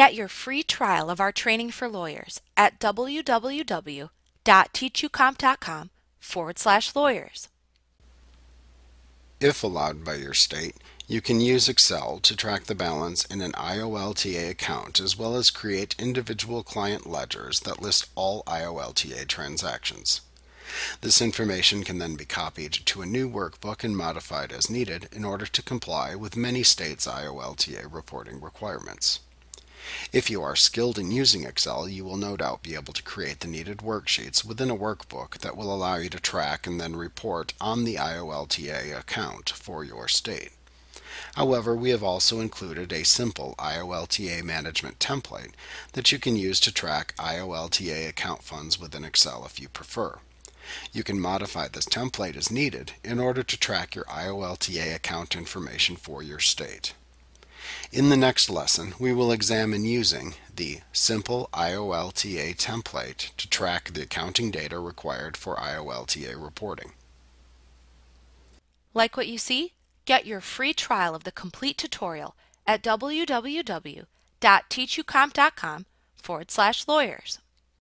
Get your free trial of our training for lawyers at www.teachucomp.com forward slash lawyers. If allowed by your state, you can use Excel to track the balance in an IOLTA account as well as create individual client ledgers that list all IOLTA transactions. This information can then be copied to a new workbook and modified as needed in order to comply with many states' IOLTA reporting requirements. If you are skilled in using Excel, you will no doubt be able to create the needed worksheets within a workbook that will allow you to track and then report on the IOLTA account for your state. However, we have also included a simple IOLTA management template that you can use to track IOLTA account funds within Excel if you prefer. You can modify this template as needed in order to track your IOLTA account information for your state. In the next lesson, we will examine using the simple IOLTA template to track the accounting data required for IOLTA reporting. Like what you see? Get your free trial of the complete tutorial at www.teachucomp.com forward slash lawyers.